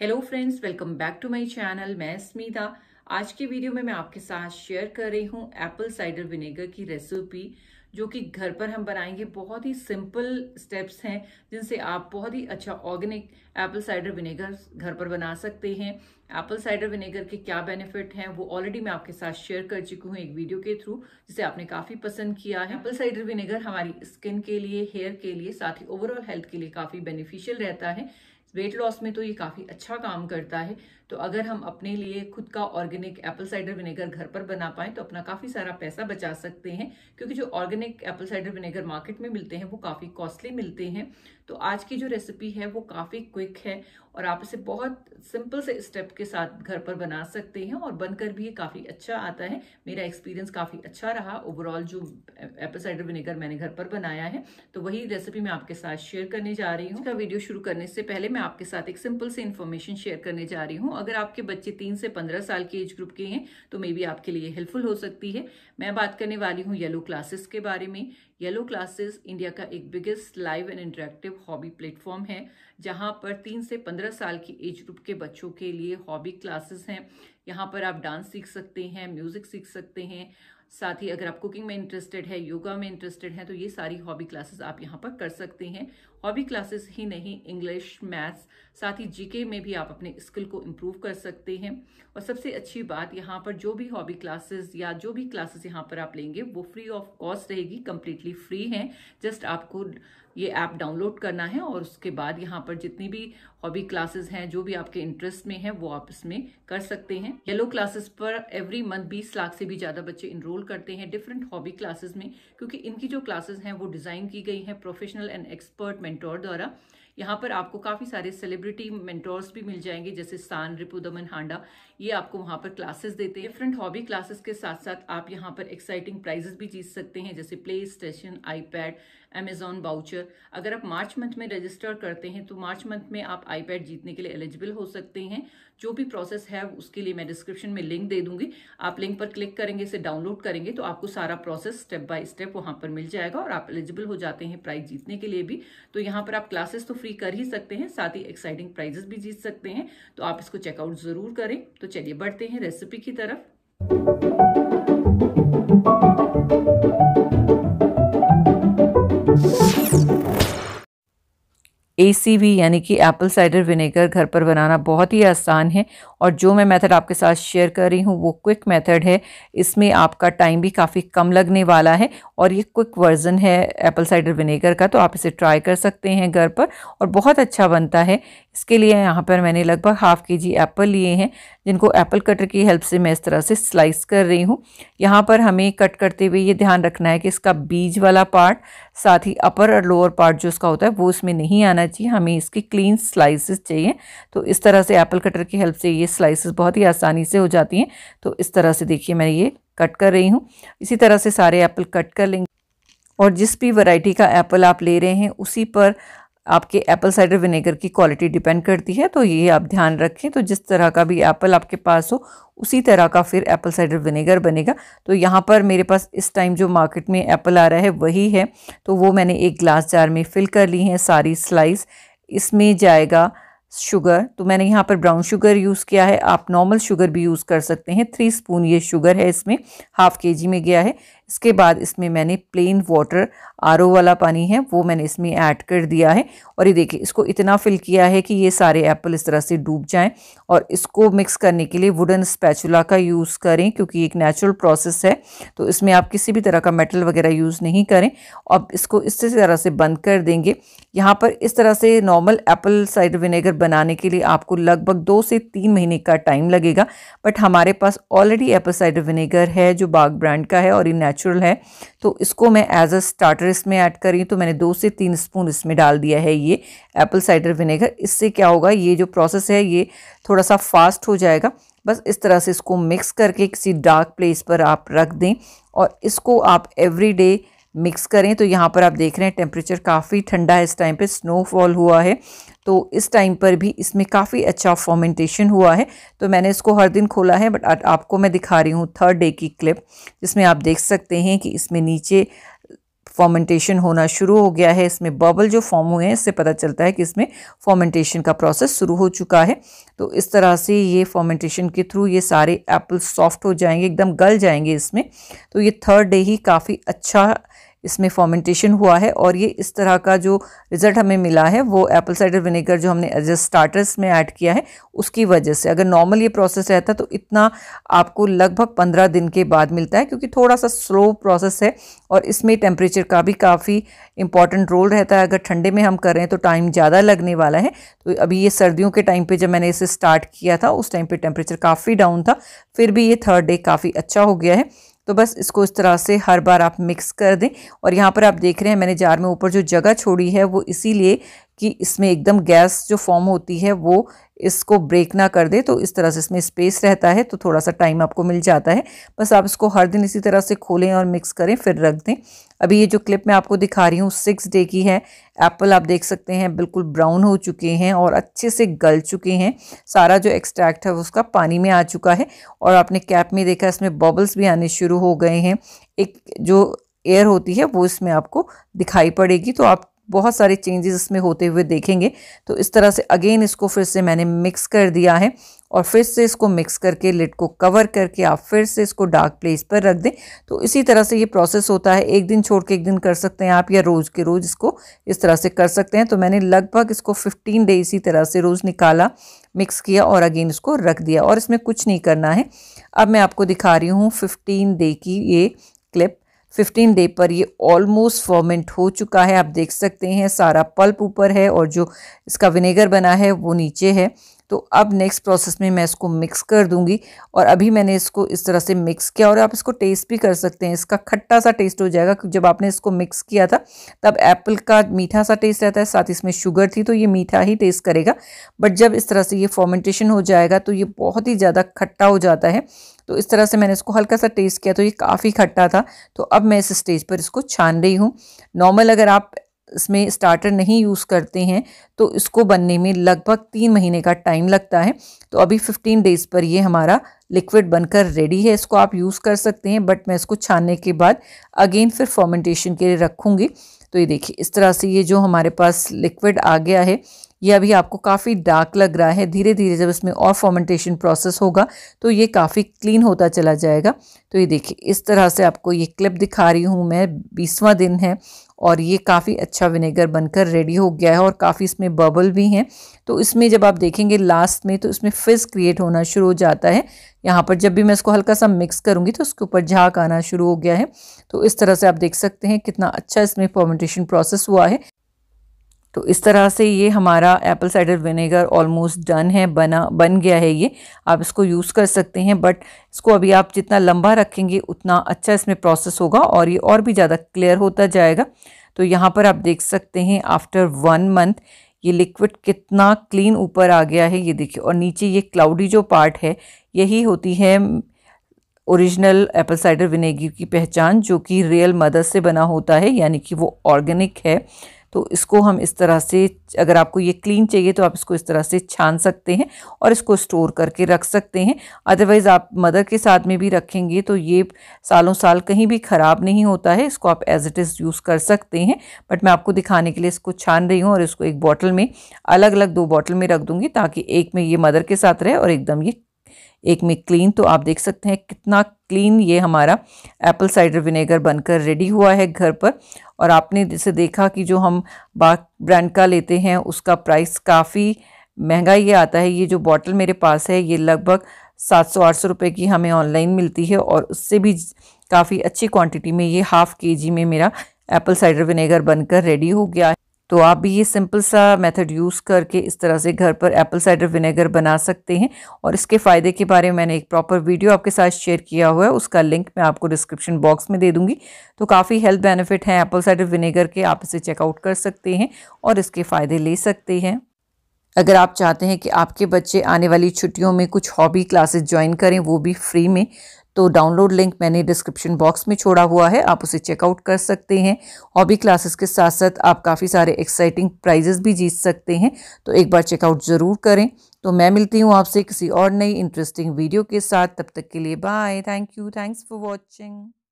hello friends welcome back to my channel मैं स्मिता आज के वीडियो में मैं आपके साथ शेयर कर रही हूँ एप्पल साइडर विनेगर की रेसिपी जो कि घर पर हम बनाएंगे बहुत ही सिंपल स्टेप्स हैं जिनसे आप बहुत ही अच्छा ऑर्गेनिक एप्पल साइडर विनेगर घर पर बना सकते हैं एप्पल साइडर विनेगर के क्या बेनिफिट हैं वो ऑलरेडी मैं आपके साथ शेयर कर चुकी हूँ एक वीडियो के थ्रू जिसे आपने काफ़ी पसंद किया है एप्पल साइडर विनेगर हमारी स्किन के लिए हेयर के लिए साथ ही ओवरऑल हेल्थ के लिए काफ़ी बेनिफिशियल रहता है वेट लॉस में तो ये काफ़ी अच्छा काम करता है तो अगर हम अपने लिए खुद का ऑर्गेनिक एप्पल साइडर विनेगर घर पर बना पाएं तो अपना काफ़ी सारा पैसा बचा सकते हैं क्योंकि जो organic apple cider vinegar market में मिलते हैं वो काफ़ी कॉस्टली मिलते हैं तो आज की जो रेसिपी है वो काफ़ी क्विक है और आप इसे बहुत सिंपल से स्टेप के साथ घर पर बना सकते हैं और बनकर भी ये काफ़ी अच्छा आता है मेरा एक्सपीरियंस काफ़ी अच्छा रहा ओवरऑल जो एप्पल साइडर विनेगर मैंने घर पर बनाया है तो वही रेसिपी मैं आपके साथ शेयर करने जा रही हूँ वीडियो शुरू करने से पहले मैं आपके साथ एक सिंपल से इन्फॉर्मेशन शेयर करने जा रही हूँ हूँ अगर आपके बच्चे तीन से पंद्रह साल के एज ग्रुप के हैं तो मे बी आपके लिए हेल्पफुल हो सकती है मैं बात करने वाली हूँ येलो क्लासेस के बारे में येलो क्लासेस इंडिया का एक biggest live and interactive hobby platform है जहाँ पर तीन से पंद्रह साल की एज ग्रुप के बच्चों के लिए हॉबी क्लासेस हैं यहाँ पर आप डांस सीख सकते हैं म्यूजिक सीख सकते हैं साथ ही अगर आप कुकिंग में इंटरेस्टेड है योगा में इंटरेस्टेड है तो ये सारी हॉबी क्लासेस आप यहाँ पर कर सकते हैं हॉबी क्लासेस ही नहीं इंग्लिश मैथ्स साथ ही जीके में भी आप अपने स्किल को इम्प्रूव कर सकते हैं और सबसे अच्छी बात यहाँ पर जो भी हॉबी क्लासेस या जो भी क्लासेस यहाँ पर आप लेंगे वो फ्री ऑफ कॉस्ट रहेगी कम्प्लीटली फ्री हैं जस्ट आपको ये ऐप डाउनलोड करना है और उसके बाद यहाँ पर जितनी भी हॉबी क्लासेस हैं जो भी आपके इंटरेस्ट में है वो आप इसमें कर सकते हैं येलो क्लासेस पर एवरी मंथ बीस लाख से भी ज़्यादा बच्चे इनरोल करते हैं डिफरेंट हॉबी क्लासेस में क्योंकि इनकी जो क्लासेस हैं वो डिज़ाइन की गई हैं प्रोफेशनल एंड एक्सपर्ट मेंटोर द्वारा यहाँ पर आपको काफ़ी सारे सेलिब्रिटी मेंटोर्स भी मिल जाएंगे जैसे सान रिपुदमन हांडा ये आपको वहाँ पर क्लासेस देते हैं डिफरेंट हॉबी क्लासेस के साथ साथ आप यहाँ पर एक्साइटिंग प्राइजेस भी जीत सकते हैं जैसे PlayStation iPad Amazon voucher अगर आप मार्च मंथ में रजिस्टर करते हैं तो मार्च मंथ में आप आईपैड जीतने के लिए एलिजिबल हो सकते हैं जो भी प्रोसेस है उसके लिए मैं डिस्क्रिप्शन में लिंक दे दूंगी आप लिंक पर क्लिक करेंगे इसे डाउनलोड करेंगे तो आपको सारा प्रोसेस स्टेप बाय स्टेप वहां पर मिल जाएगा और आप एलिजिबल हो जाते हैं प्राइज जीतने के लिए भी तो यहाँ पर आप क्लासेस तो फ्री कर ही सकते हैं साथ ही एक्साइटिंग प्राइजेस भी जीत सकते हैं तो आप इसको चेकआउट जरूर करें तो चलिए बढ़ते हैं रेसिपी की तरफ ए सी वी यानी कि एप्पल साइडर विनेगर घर पर बनाना बहुत ही आसान है और जो मैं मेथड आपके साथ शेयर कर रही हूँ वो क्विक मेथड है इसमें आपका टाइम भी काफ़ी कम लगने वाला है और ये क्विक वर्जन है एप्पल साइडर विनेगर का तो आप इसे ट्राई कर सकते हैं घर पर और बहुत अच्छा बनता है इसके लिए यहाँ पर मैंने लगभग हाफ़ के जी एप्पल लिए हैं जिनको एप्पल कटर की हेल्प से मैं इस तरह से स्लाइस कर रही हूँ यहाँ पर हमें कट करते हुए ये ध्यान रखना है कि इसका बीज वाला पार्ट साथ ही अपर और लोअर पार्ट जो इसका होता है वो इसमें नहीं आना चाहिए हमें इसकी क्लीन स्लाइसिस चाहिए तो इस तरह से एप्पल कटर की हेल्प से ये स्लाइसिस बहुत ही आसानी से हो जाती हैं तो इस तरह से देखिए मैं ये कट कर रही हूँ इसी तरह से सारे एप्पल कट कर लेंगे और जिस भी वैरायटी का एप्पल आप ले रहे हैं उसी पर आपके एप्पल साइडर विनेगर की क्वालिटी डिपेंड करती है तो ये आप ध्यान रखें तो जिस तरह का भी एप्पल आपके पास हो उसी तरह का फिर एप्पल साइडर विनेगर बनेगा तो यहाँ पर मेरे पास इस टाइम जो मार्केट में एप्पल आ रहा है वही है तो वो मैंने एक ग्लास जार में फ़िल कर ली है सारी स्लाइस इसमें जाएगा शुगर तो मैंने यहाँ पर ब्राउन शुगर यूज़ किया है आप नॉर्मल शुगर भी यूज़ कर सकते हैं थ्री स्पून ये शुगर है इसमें हाफ़ के जी में गया है इसके बाद इसमें मैंने प्लेन वाटर आर वाला पानी है वो मैंने इसमें ऐड कर दिया है और ये देखिए इसको इतना फिल किया है कि ये सारे एप्पल इस तरह से डूब जाएं और इसको मिक्स करने के लिए वुडन स्पैचुला का यूज़ करें क्योंकि एक नेचुरल प्रोसेस है तो इसमें आप किसी भी तरह का मेटल वगैरह यूज़ नहीं करें अब इसको इस तरह से बंद कर देंगे यहाँ पर इस तरह से नॉर्मल एप्पल साइडर विनेगर बनाने के लिए आपको लगभग दो से तीन महीने का टाइम लगेगा बट हमारे पास ऑलरेडी एप्पल साइडर विनेगर है जो बाग ब्रांड का है और ये नेचुरल है तो इसको मैं एज अ स्टार्टर इसमें ऐड कर रही हूँ तो मैंने दो से तीन स्पून इसमें डाल दिया है ये एप्पल साइडर विनेगर इससे क्या होगा ये जो प्रोसेस है ये थोड़ा सा फास्ट हो जाएगा बस इस तरह से इसको मिक्स करके किसी डार्क प्लेस पर आप रख दें और इसको आप एवरी डे मिक्स करें तो यहाँ पर आप देख रहे हैं टेम्परेचर काफ़ी ठंडा है इस टाइम पे स्नोफॉल हुआ है तो इस टाइम पर भी इसमें काफ़ी अच्छा फॉर्मेंटेशन हुआ है तो मैंने इसको हर दिन खोला है बट आपको मैं दिखा रही हूँ थर्ड डे की क्लिप जिसमें आप देख सकते हैं कि इसमें नीचे फॉर्मेंटेशन होना शुरू हो गया है इसमें बबल जो फॉर्म हुए हैं इससे पता चलता है कि इसमें फॉर्मेंटेशन का प्रोसेस शुरू हो चुका है तो इस तरह से ये फॉर्मेंटेशन के थ्रू ये सारे एप्पल सॉफ्ट हो जाएंगे एकदम गल जाएंगे इसमें तो ये थर्ड डे ही काफ़ी अच्छा इसमें फॉर्मेंटेशन हुआ है और ये इस तरह का जो रिज़ल्ट हमें मिला है वो एप्पल साइडर विनेगर जो हमने एज स्टार्टर्स में ऐड किया है उसकी वजह से अगर नॉर्मल ये प्रोसेस रहता तो इतना आपको लगभग पंद्रह दिन के बाद मिलता है क्योंकि थोड़ा सा स्लो प्रोसेस है और इसमें टेम्परेचर का भी काफ़ी इंपॉर्टेंट रोल रहता है अगर ठंडे में हम कर रहे हैं तो टाइम ज़्यादा लगने वाला है तो अभी ये सर्दियों के टाइम पर जब मैंने इसे स्टार्ट किया था उस टाइम पर टेम्परेचर काफ़ी डाउन था फिर भी ये थर्ड डे काफ़ी अच्छा हो गया है तो बस इसको इस तरह से हर बार आप मिक्स कर दें और यहाँ पर आप देख रहे हैं मैंने जार में ऊपर जो जगह छोड़ी है वो इसीलिए कि इसमें एकदम गैस जो फॉर्म होती है वो इसको ब्रेक ना कर दे तो इस तरह से इसमें स्पेस रहता है तो थोड़ा सा टाइम आपको मिल जाता है बस आप इसको हर दिन इसी तरह से खोलें और मिक्स करें फिर रख दें अभी ये जो क्लिप मैं आपको दिखा रही हूँ सिक्स डे की है एप्पल आप देख सकते हैं बिल्कुल ब्राउन हो चुके हैं और अच्छे से गल चुके हैं सारा जो एक्सट्रैक्ट है उसका पानी में आ चुका है और आपने कैप में देखा इसमें बबल्स भी आने शुरू हो गए हैं एक जो एयर होती है वो इसमें आपको दिखाई पड़ेगी तो आप बहुत सारे चेंजेस इसमें होते हुए देखेंगे तो इस तरह से अगेन इसको फिर से मैंने मिक्स कर दिया है और फिर से इसको मिक्स करके लिड को कवर करके आप फिर से इसको डार्क प्लेस पर रख दें तो इसी तरह से ये प्रोसेस होता है एक दिन छोड़ के एक दिन कर सकते हैं आप या रोज़ के रोज़ इसको इस तरह से कर सकते हैं तो मैंने लगभग इसको 15 डे इसी तरह से रोज़ निकाला मिक्स किया और अगेन इसको रख दिया और इसमें कुछ नहीं करना है अब मैं आपको दिखा रही हूँ फिफ्टीन डे की ये क्लिप 15 डे पर ये ऑलमोस्ट फर्मेंट हो चुका है आप देख सकते हैं सारा पल्प ऊपर है और जो इसका विनेगर बना है वो नीचे है तो अब नेक्स्ट प्रोसेस में मैं इसको मिक्स कर दूंगी और अभी मैंने इसको इस तरह से मिक्स किया और आप इसको टेस्ट भी कर सकते हैं इसका खट्टा सा टेस्ट हो जाएगा क्योंकि जब आपने इसको मिक्स किया था तब एप्पल का मीठा सा टेस्ट रहता है साथ इसमें शुगर थी तो ये मीठा ही टेस्ट करेगा बट जब इस तरह से ये फॉर्मेंटेशन हो जाएगा तो ये बहुत ही ज़्यादा खट्टा हो जाता है तो इस तरह से मैंने इसको हल्का सा टेस्ट किया तो ये काफ़ी खट्टा था तो अब मैं इस स्टेज पर इसको छान रही हूँ नॉर्मल अगर आप इसमें स्टार्टर नहीं यूज़ करते हैं तो इसको बनने में लगभग तीन महीने का टाइम लगता है तो अभी फिफ्टीन डेज़ पर ये हमारा लिक्विड बनकर रेडी है इसको आप यूज़ कर सकते हैं बट मैं इसको छानने के बाद अगेन फिर फॉर्मेंटेशन के लिए रखूँगी तो ये देखिए इस तरह से ये जो हमारे पास लिक्विड आ गया है ये अभी आपको काफ़ी डार्क लग रहा है धीरे धीरे जब इसमें और फॉर्मेंटेशन प्रोसेस होगा तो ये काफ़ी क्लीन होता चला जाएगा तो ये देखिए इस तरह से आपको ये क्लिप दिखा रही हूँ मैं बीसवा दिन है और ये काफ़ी अच्छा विनेगर बनकर रेडी हो गया है और काफ़ी इसमें बबल भी हैं तो इसमें जब आप देखेंगे लास्ट में तो इसमें फिज़ क्रिएट होना शुरू हो जाता है यहाँ पर जब भी मैं इसको हल्का सा मिक्स करूँगी तो उसके ऊपर झाक आना शुरू हो गया है तो इस तरह से आप देख सकते हैं कितना अच्छा इसमें फर्मेंटेशन प्रोसेस हुआ है तो इस तरह से ये हमारा apple cider vinegar almost done है बना बन गया है ये आप इसको यूज़ कर सकते हैं बट इसको अभी आप जितना लंबा रखेंगे उतना अच्छा इसमें प्रोसेस होगा और ये और भी ज़्यादा क्लियर होता जाएगा तो यहाँ पर आप देख सकते हैं आफ्टर वन मंथ ये लिक्विड कितना क्लीन ऊपर आ गया है ये देखिए और नीचे ये क्लाउडी जो पार्ट है यही होती है ओरिजिनल एप्पल साइडर विनेगर की पहचान जो कि रियल मदर से बना होता है यानी कि वो ऑर्गेनिक है तो इसको हम इस तरह से अगर आपको ये क्लीन चाहिए तो आप इसको इस तरह से छान सकते हैं और इसको स्टोर करके रख सकते हैं अदरवाइज़ आप मदर के साथ में भी रखेंगे तो ये सालों साल कहीं भी ख़राब नहीं होता है इसको आप एज इट इज़ यूज़ कर सकते हैं बट मैं आपको दिखाने के लिए इसको छान रही हूँ और इसको एक बॉटल में अलग अलग दो बॉटल में रख दूँगी ताकि एक में ये मदर के साथ रहे और एकदम ये एक में क्लीन तो आप देख सकते हैं कितना क्लीन ये हमारा एप्पल साइडर विनेगर बनकर रेडी हुआ है घर पर और आपने जैसे देखा कि जो हम बा ब्रांड का लेते हैं उसका प्राइस काफ़ी महंगा ये आता है ये जो बॉटल मेरे पास है ये लगभग सात सौ आठ सौ रुपये की हमें ऑनलाइन मिलती है और उससे भी काफ़ी अच्छी क्वांटिटी में ये हाफ़ के जी में मेरा एप्पल साइडर विनेगर बनकर रेडी हो गया है तो आप भी ये सिंपल सा मेथड यूज़ करके इस तरह से घर पर एप्पल साइडर विनेगर बना सकते हैं और इसके फ़ायदे के बारे में मैंने एक प्रॉपर वीडियो आपके साथ शेयर किया हुआ है उसका लिंक मैं आपको डिस्क्रिप्शन बॉक्स में दे दूँगी तो काफ़ी हेल्थ बेनिफिट हैं एप्पल साइडर विनेगर के आप इसे चेकआउट कर सकते हैं और इसके फ़ायदे ले सकते हैं अगर आप चाहते हैं कि आपके बच्चे आने वाली छुट्टियों में कुछ हॉबी क्लासेस ज्वाइन करें वो भी फ्री में तो डाउनलोड लिंक मैंने डिस्क्रिप्शन बॉक्स में छोड़ा हुआ है आप उसे चेकआउट कर सकते हैं हॉबी क्लासेस के साथ साथ आप काफ़ी सारे एक्साइटिंग प्राइजेस भी जीत सकते हैं तो एक बार चेकआउट ज़रूर करें तो मैं मिलती हूँ आपसे किसी और नई इंटरेस्टिंग वीडियो के साथ तब तक के लिए bye thank you thanks for watching